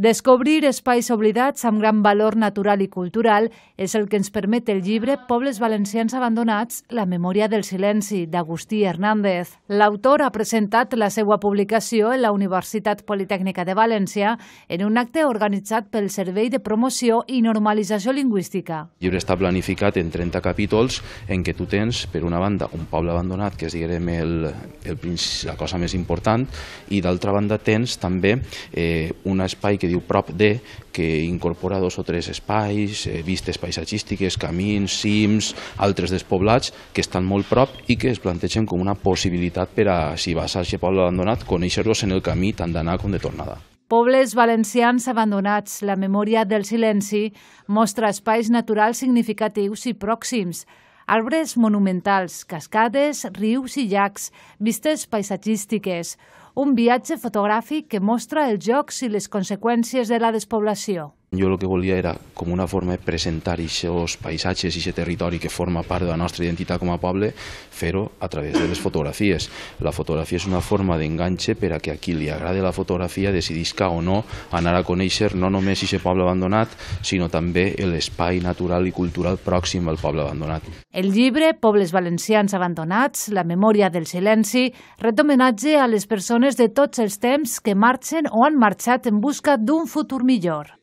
Descobrir espais oblidats amb gran valor natural i cultural és el que ens permet el llibre Pobles valencians abandonats, la memòria del silenci, d'Agustí Hernández. L'autor ha presentat la seva publicació en la Universitat Politècnica de València en un acte organitzat pel Servei de Promoció i Normalització Lingüística. El llibre està planificat en 30 capítols en què tu tens, per una banda, un poble abandonat, que és diguem, el, el, la cosa més important, i d'altra banda tens també eh, un espai que diu Prop de, que incorpora dos o tres espais, eh, vistes paisatgístiques, camins, cims, altres despoblats, que estan molt prop i que es plantegen com una possibilitat per a, si vas a aquest poble abandonat, conèixer-los en el camí tant d'anar com de tornada. Pobles valencians abandonats, la memòria del silenci, mostra espais naturals significatius i pròxims, arbres monumentals, cascades, rius i llacs, vistes paisatgístiques, un viatge fotogràfic que mostra els jocs i les conseqüències de la despoblació. Jo el que volia era com una forma de presentar aquests paisatges i aquest territori que forma part de la nostra identitat com a poble, fer-ho a través de les fotografies. La fotografia és una forma d'enganxe per a que a qui li agradi la fotografia decidisca o no anar a conèixer no només aquest poble abandonat, sinó també l'espai natural i cultural pròxim al poble abandonat. El llibre Pobles Valencians Abandonats, la memòria del silenci, ret homenatge a les persones de tots els temps que marxen o han marxat en busca d'un futur millor.